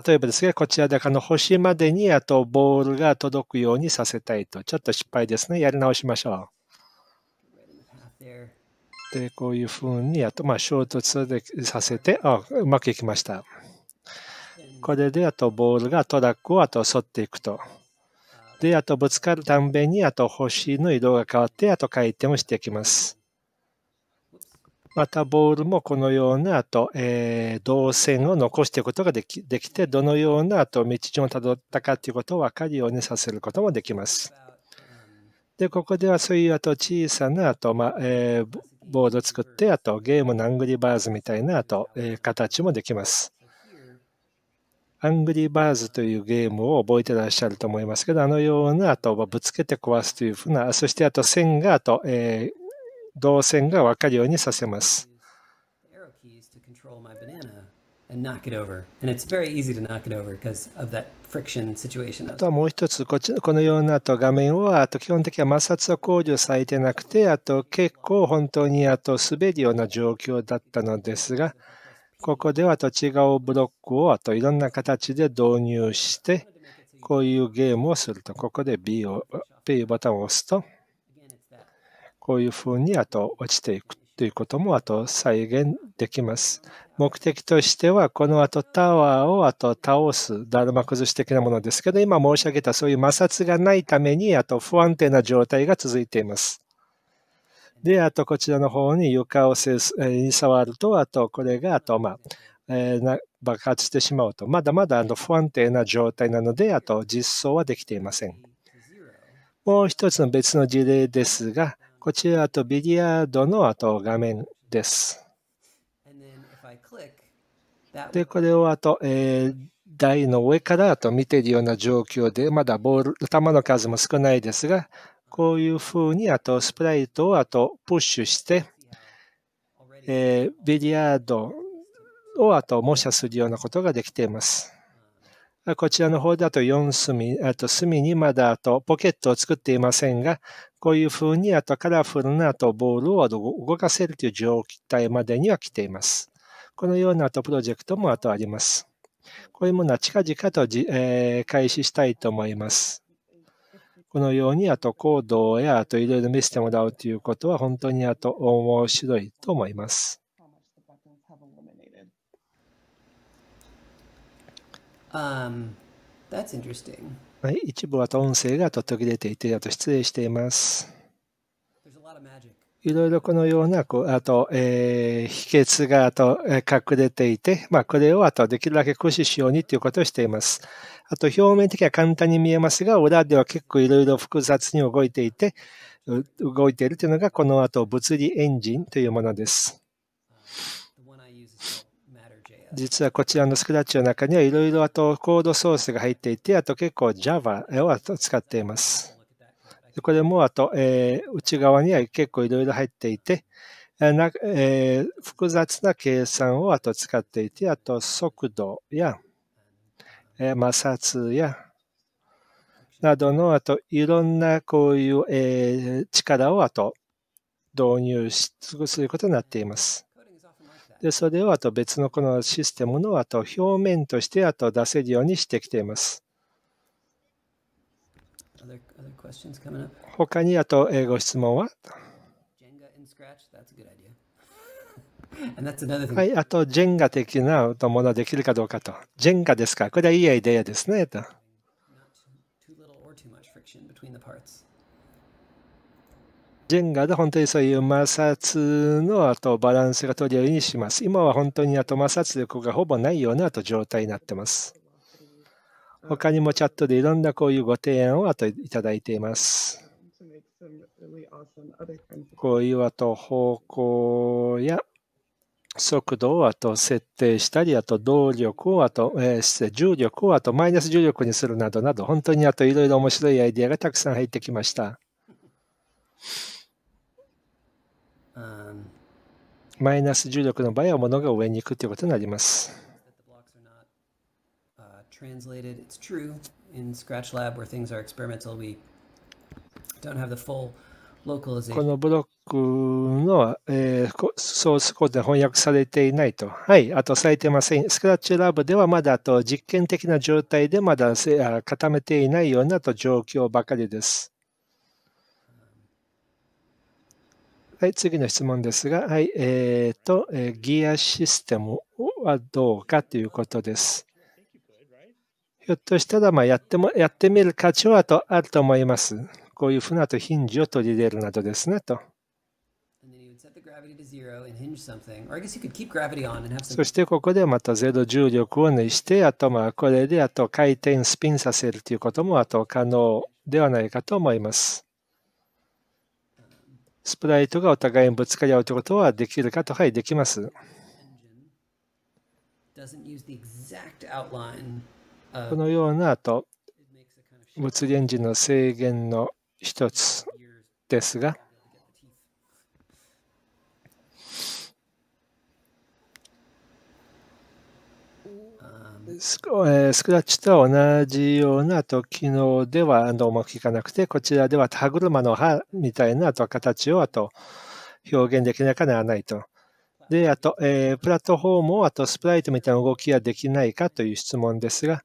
例えばですね、こちらであの星までにあとボールが届くようにさせたいと。ちょっと失敗ですね。やり直しましょう。で、こういうふうにあと、まあ、衝突でさせて、あうまくいきました。これであとボールがトラックをあと沿っていくと。で、あとぶつかるたんびにあと星の移動が変わって、あと回転をしていきます。またボールもこのようなあと、えー、動線を残していくことができできて、どのようなあと道順をたどったかということを分かるようにさせることもできます。で、ここではそういうあと小さなあと、まあえー、ボードを作って、あとゲームのアングリーバーズみたいなあと、えー、形もできます。アングリーバーズというゲームを覚えてらっしゃると思いますけど、あのような、あとぶつけて壊すというふうな、そしてあと線が、あと、えー、動線が分かるようにさせます。あとはもう一つこち、このようなと画面はあと基本的には摩擦は考慮されてなくて、あと結構本当にあと滑るような状況だったのですが、ここではと違うブロックをあといろんな形で導入して、こういうゲームをすると、ここで B を、B ボタンを押すと、こういうふうにあと落ちていくということもあと再現できます。目的としては、この後タワーをあと倒す、だるま崩し的なものですけど、今申し上げたそういう摩擦がないために、あと不安定な状態が続いています。で、あとこちらの方に床をせえー、触ると、あとこれが、あとまあ、えー、な爆発してしまうと、まだまだあの不安定な状態なので、あと実装はできていません。もう一つの別の事例ですが、こちらとビリヤードの後画面です。で、これをあと、えー、台の上からあと見ているような状況で、まだボール、球の数も少ないですが、こういうふうにあとスプライトをあとプッシュして、えー、ビリヤードをあと模写するようなことができています。こちらの方だと4隅、あと隅にまだあとポケットを作っていませんが、こういう風にあとカラフルなあとボールを動かせるという状態までには来ています。このようなあとプロジェクトもあとあります。こういうものは近々とじ、えー、開始したいと思います。このようにあと行動やあといろいろ見せてもらうということは本当にあと面白いと思います。Um, that's interesting. はい、一部は音声が途切れていて、あと失礼しています。いろいろこのような、こうあと、えー、秘訣があと、えー、隠れていて、まあ、これをあとできるだけ駆使しようにということをしています。あと、表面的には簡単に見えますが、裏では結構いろいろ複雑に動いていて、動いているというのが、この後、物理エンジンというものです。実はこちらのスクラッチの中にはいろいろあとコードソースが入っていて、あと結構 Java を使っています。これもあと、えー、内側には結構いろいろ入っていて、なえー、複雑な計算をあと使っていて、あと速度や、えー、摩擦や、などの、あといろんなこういう、えー、力をあと導入することになっています。で、それをあと別のこのシステムのあと表面としてあと出せるようにしてきています。他にあと英語質問は はい、あと、ジェンガ的なものができるかどうかと。ジェンガですかこれはいいアイデアですね。とジェンガで本当にそういう摩擦のあとバランスが取れるようにします。今は本当にあと摩擦力がほぼないようなあと状態になってます。他にもチャットでいろんなこういうご提案をあといただいています。こういうあと方向や速度をあと設定したり、あと動力をあと、えー、重力をあとマイナス重力にするなどなど、本当にあといろいろ面白いアイデアがたくさん入ってきました。マイナス重力の場合はものが上に行くということになります。このブロックの、えー、ソースコードで翻訳されていないと。はい、あとされていません。スクラッチラブではまだあと実験的な状態でまだ固めていないようなと状況ばかりです。はい、次の質問ですが、はい、えっ、ー、と、えー、ギアシステムはどうかということです。ひょっとしたら、まあ、やっても、やってみる価値はとあると思います。こういうふうなとヒンジを取り入れるなどですね、と。そしてここでまたゼロ重力を抜して、あとまあこれであと回転スピンさせるということもあと可能ではないかと思います。スプライトがお互いにぶつかり合うということはできるかと、はい、できます。このようなと物理エンジンの制限の一つですが、スクラッチと同じようなと機能ではうまくいかなくて、こちらでは歯車の歯みたいなと形をあと表現できなかゃならないと。で、あと、えー、プラットフォームをあとスプライトみたいな動きができないかという質問ですが、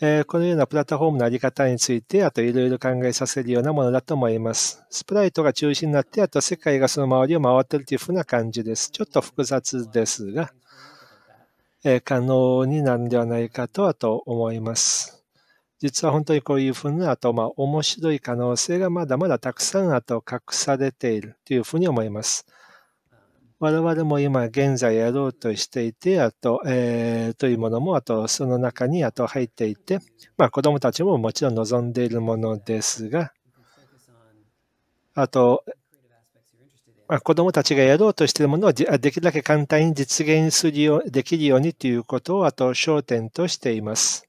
えー、このようなプラットフォームのあり方について、あといろいろ考えさせるようなものだと思います。スプライトが中心になって、あと世界がその周りを回ってるというふうな感じです。ちょっと複雑ですが、え可能になるんではないかとはと思います。実は本当にこういうふうな、と、まあ、面白い可能性がまだまだたくさん、あと、隠されているというふうに思います。我々も今、現在やろうとしていて、あと、えー、というものも、あと、その中に、あと、入っていて、まあ、子供たちももちろん望んでいるものですが、あと、まあ、子どもたちがやろうとしているものをできるだけ簡単に実現するようできるようにということをあと焦点としています。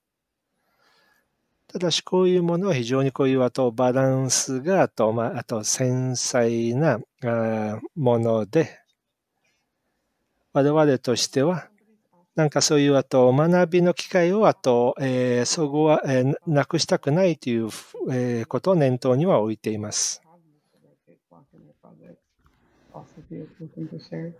ただしこういうものは非常にこういうあとバランスがあと,、まあ、あと繊細なあもので我々としてはなんかそういうあと学びの機会をあと、えー、そこは、えー、なくしたくないという、えー、ことを念頭には置いています。a beautiful thing to share.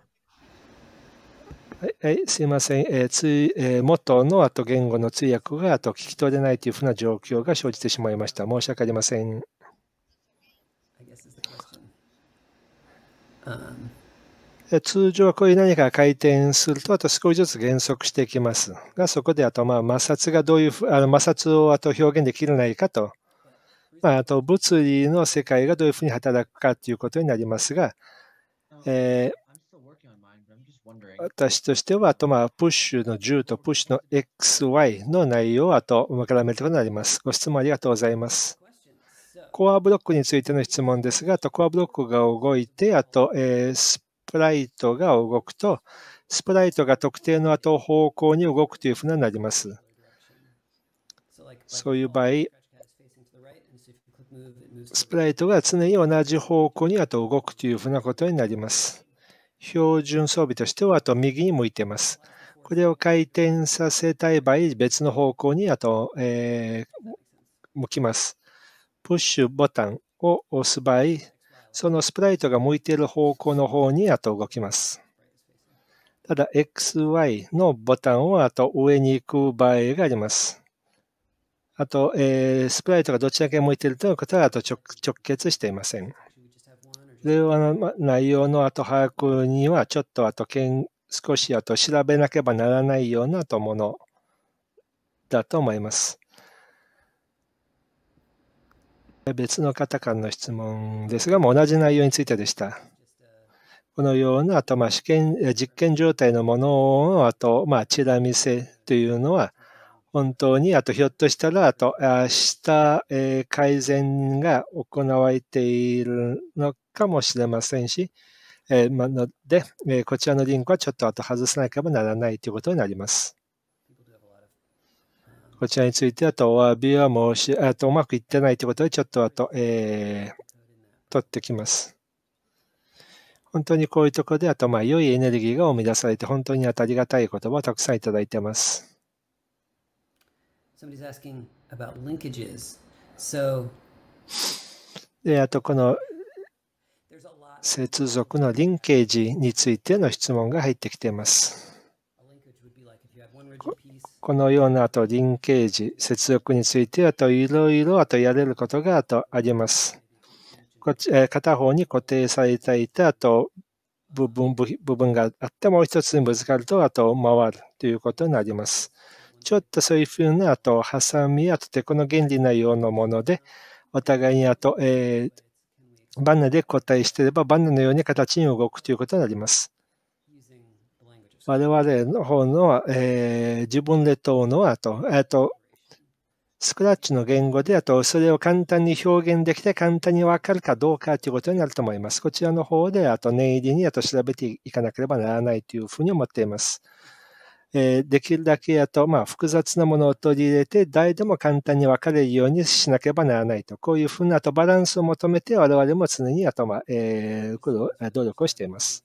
はい、はい、すいません、えーつえー、元のあと言語の通訳があと聞き取れないというふうな状況が生じてしまいました。申し訳ありません。通常はこういう何かが回転すると、あと少しずつ減速していきますが、そこであとまあ摩擦がどういうふ、あの摩擦をあと表現できるないかと、まあ、あと物理の世界がどういうふうに働くかということになりますが、えー、私としては、あとまあ、プッシュの10とプッシュの XY の内容をあと分からめるとなります。ご質問ありがとうございます。コアブロックについての質問ですが、あとコアブロックが動いて、あと、えー、スプライトが動くと、スプライトが特定の後方向に動くというふうになります。そういう場合、スプライトが常に同じ方向にあと動くというふうなことになります。標準装備としてはあと右に向いてます。これを回転させたい場合、別の方向にあと、えー、向きます。プッシュボタンを押す場合、そのスプライトが向いている方向の方にあと動きます。ただ、XY のボタンをあと上に行く場合があります。あと、えー、スプライトがどちらけ向いているということは、あと直結していません。令和の内容の後把握には、ちょっとあと少しあと調べなければならないようなとものだと思います。別の方からの質問ですが、同じ内容についてでした。このような、あと、まあ、試験、実験状態のものを、あと、まあ、チラ見せというのは、本当に、あとひょっとしたら、あと、あ日、えー、改善が行われているのかもしれませんし、えー、まので、えー、こちらのリンクはちょっとあと外さなければならないということになります。こちらについて、あと、お詫びは申し、あと、うまくいってないということで、ちょっと後、えー、取ってきます。本当にこういうところで、あと、まあ、良いエネルギーが生み出されて、本当にありがたい言葉をたくさんいただいてます。Somebody's asking about linkages. So, で、あとこの接続のリンケージについての質問が入ってきています。このようなあとリンケージ、接続についてあといろいろあとやれることがあとあります。こっち片方に固定されていたあと部分部分があってもう一つにぶつかるとあと回るということになります。ちょっとそういうふうな、あと、挟み、あと、てこの原理のようなもので、お互いに、あと、えー、バネで固体していれば、バネのように形に動くということになります。我々の方の、えー、自分で問うのは、あと、あと、スクラッチの言語で、あと、それを簡単に表現できて、簡単にわかるかどうかということになると思います。こちらの方で、あと、念入りに、あと、調べていかなければならないというふうに思っています。えー、できるだけやと、まあ、複雑なものを取り入れて、誰でも簡単に分かれるようにしなければならないと。こういうふうなとバランスを求めて、我々も常に頭、えー、努力をしています。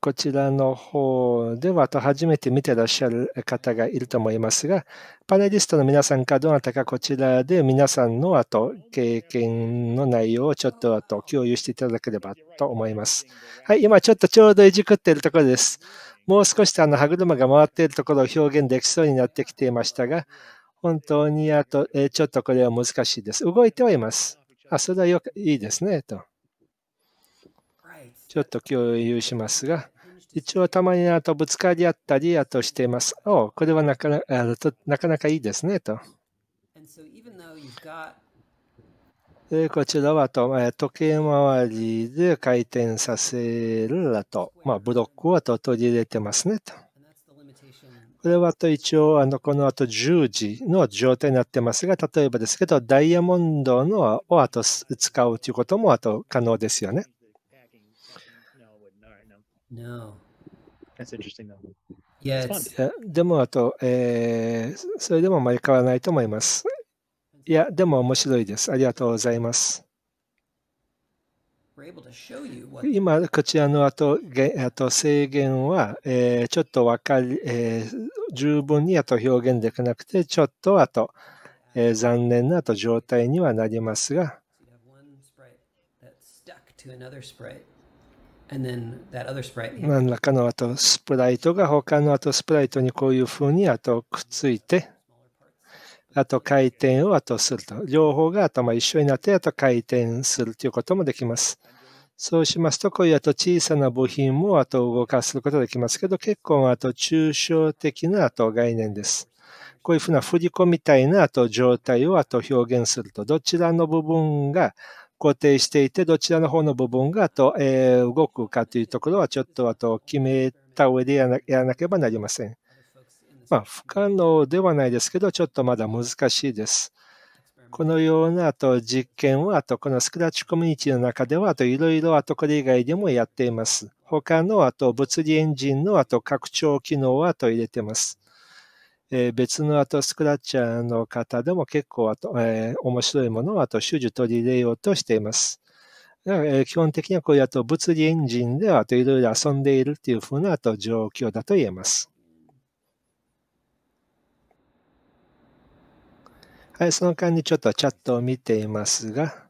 こちらの方では、と初めて見てらっしゃる方がいると思いますが、パネリストの皆さんかどなたかこちらで皆さんの後、経験の内容をちょっと後共有していただければと思います。はい、今ちょっとちょうどいじくっているところです。もう少しあの歯車が回っているところを表現できそうになってきていましたが、本当にあと、えちょっとこれは難しいです。動いてはいます。あ、それはよくいいですね、と。ちょっと共有しますが、一応たまにあとぶつかり合ったり、あとしています。おこれはなかなかいいですね、と。でこちらはと時計回りで回転させるだと、まあ、ブロックをと取り入れてますねと。これはと一応あのこの後10時の状態になってますが、例えばですけど、ダイヤモンドのをあと使うということもあと可能ですよね。No. That's interesting though. Yeah, it's... でもあと、えー、それでも毎回わないと思います。いや、でも面白いです。ありがとうございます。今、こちらの後とあと制限は、えー、ちょっとわかり、えー、十分にあと表現できなくて、ちょっとあと、えー、残念なあと状態にはなりますが。何らかのあとスプライトが他のあとスプライトにこういうふうにあとくっついて、あと回転をあとすると。両方が頭一緒になってあと回転するということもできます。そうしますと、こういうあと小さな部品もあと動かすことができますけど、結構あと抽象的なあと概念です。こういうふうな振り子みたいなあと状態をあと表現すると、どちらの部分が固定していて、どちらの方の部分がと、えー、動くかというところは、ちょっとあと決めた上でやらなければなりません。まあ、不可能ではないですけど、ちょっとまだ難しいです。このようなあと実験は、あとこのスクラッチコミュニティの中では、あといろいろあとこれ以外でもやっています。他のあと物理エンジンのあと拡張機能はと入れてます。え別のあとスクラッチャーの方でも結構あと、えー、面白いものをあと種々取り入れようとしています。だからえ基本的にはこうあと物理エンジンではといろいろ遊んでいるというふうなあと状況だと言えます。はい、その間にちょっとチャットを見ていますが。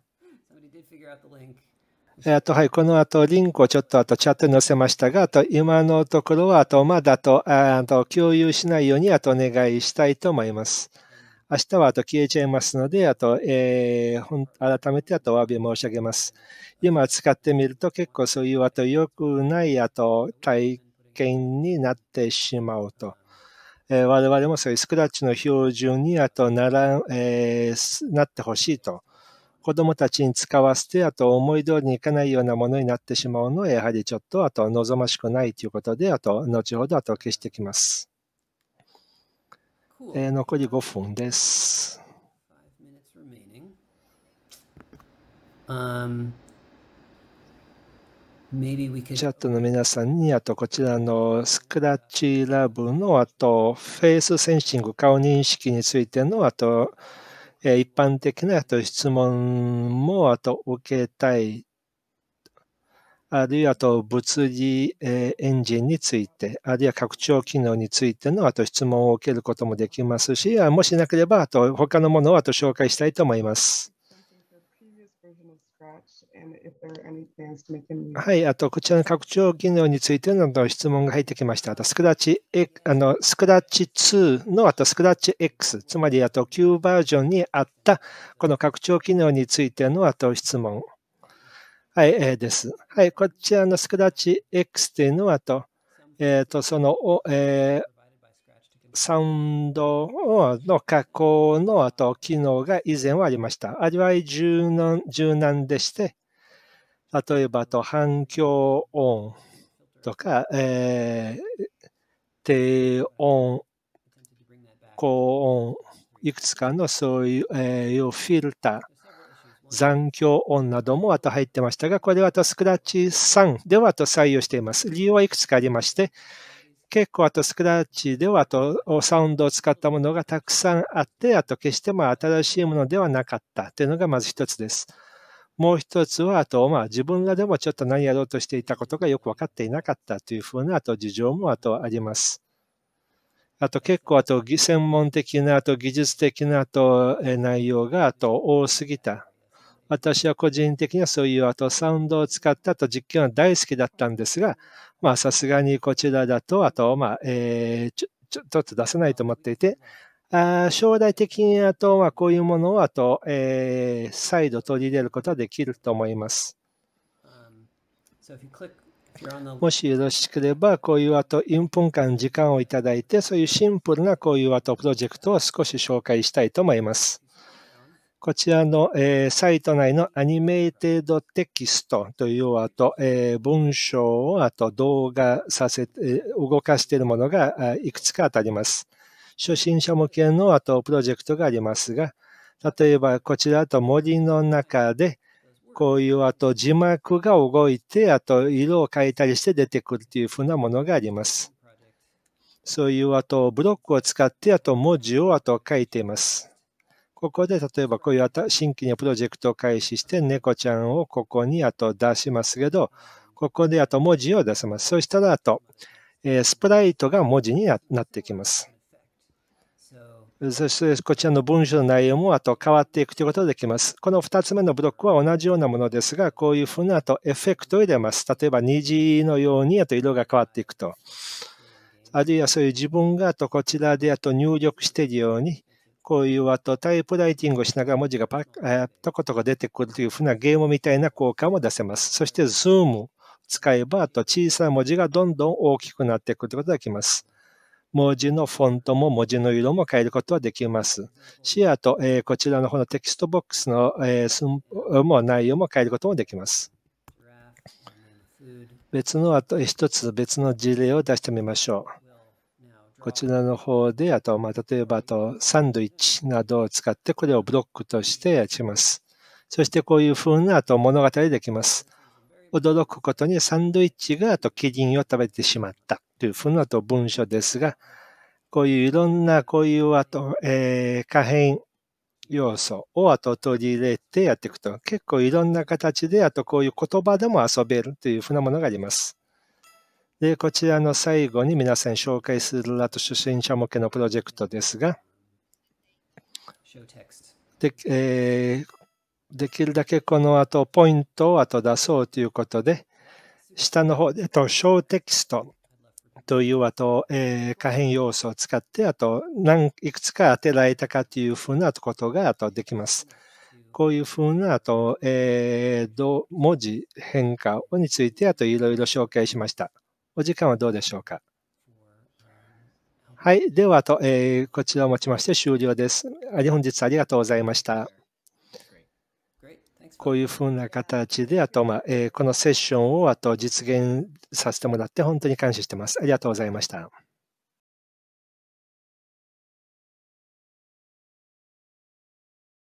えっと、はい、この後、リンクをちょっとあとチャットに載せましたが、あと、今のところは、あと、まだと、あと、共有しないように、あと、お願いしたいと思います。明日は、あと、消えちゃいますので、あと、えー、改めて、あと、お詫び申し上げます。今、使ってみると、結構そういう、あと、良くない、あと、体験になってしまうと。えー、我々もそういうスクラッチの標準に、あと、なら、えー、なってほしいと。子供たちに使わせて、あと思い通りにいかないようなものになってしまうのは、やはりちょっと、あと望ましくないということで、あと、後ほど、あと消してきます。えー、残り5分です。チャットの皆さんに、あとこちらのスクラッチラブの、あとフェイスセンシング、顔認識についての、あとえ一般的なと質問もあと受けたい、あるいはと物理、えエンジンについて、あるいは拡張機能についてのあと質問を受けることもできますし、もしなければあと他のものをあと紹介したいと思います。はい、あと、こちらの拡張技能についての質問が入ってきました。あと、スクラッチ、あの、スクラッチ2の、あと、スクラッチ X、つまり、あと、旧バージョンにあった、この拡張機能についての、あと、質問。はい、えー、です。はい、こちらのスクラッチ X というのは、あと、えっ、ー、と、その、えー、サウンドの加工のあと機能が以前はありました。あれは柔軟でして、例えば、と反響音とか、えー、低音、高音、いくつかのそういう、えー、フィルター、残響音などもあと入ってましたが、これはとスクラッチ3ではと採用しています。理由はいくつかありまして、結構あとスクラッチではとサウンドを使ったものがたくさんあって、あと決してまあ新しいものではなかったというのがまず一つです。もう一つは、あと、まあ、自分らでもちょっと何やろうとしていたことがよく分かっていなかったというふうな、あと、事情も、あと、あります。あと、結構、あと、専門的な、あと、技術的な、あと、内容が、あと、多すぎた。私は個人的にはそういう、あと、サウンドを使ったと実験は大好きだったんですが、まあ、さすがにこちらだと、あと、まあ、えー、ちょっと出せないと思っていて、あ将来的にあと、まあ、こういうものをあと、えー、再度取り入れることはできると思います。もしよろしければ、こういうあと、1分間時間をいただいて、そういうシンプルなこういうあとプロジェクトを少し紹介したいと思います。こちらの、えー、サイト内のアニメーテッドテキストというあと、えー、文章をあと動画させて、動かしているものがいくつか当たります。初心者向けのあとプロジェクトがありますが、例えばこちらと森の中で、こういうあと字幕が動いて、あと色を変えたりして出てくるというふうなものがあります。そういうあとブロックを使って、あと文字をあと書いています。ここで例えばこういう新規のプロジェクトを開始して、猫ちゃんをここにあと出しますけど、ここであと文字を出せます。そしたらあと、えスプライトが文字になってきます。そしてこちらの文章の内容もあと変わっていくということができます。この2つ目のブロックは同じようなものですが、こういうふうなあとエフェクトを入れます。例えば虹のようにあと色が変わっていくと。あるいはそういう自分があとこちらであと入力しているように、こういうあとタイプライティングをしながら文字がパッ、えー、とことこ出てくるというふうなゲームみたいな効果も出せます。そして Zoom 使えば、あと小さな文字がどんどん大きくなっていくうことができます。文字のフォントも文字の色も変えることはできます。視野と、えー、こちらの方のテキストボックスの、えー、も内容も変えることもできます。別のあと一つ別の事例を出してみましょう。こちらの方で、あと、まあ、例えば、あと、サンドイッチなどを使って、これをブロックとしてやります。そして、こういう風な、あと、物語できます。驚くことにサンドイッチが、あと、キリンを食べてしまった。という負なと文書ですが、こういういろんなこういうあと、えー、可変要素を後取り入れてやっていくと、結構いろんな形で、あとこういう言葉でも遊べるというふうなものがあります。で、こちらの最後に皆さん紹介するあと初心者向けのプロジェクトですが、でえー、できるだけこの後ポイントを後出そうということで、下の方で、えっと、小テキストというあと、えー、可変要素を使って、あと、何、いくつか当てられたかというふうなことが、あとできます。こういうふうな、あと、えー、文字変化について、あと、いろいろ紹介しました。お時間はどうでしょうかはい。では、あと、えー、こちらをもちまして終了です。本日ありがとうございました。こういうふうな形で、あと、まあえー、このセッションをあと実現させてもらって、本当に感謝してます。ありがとうございました。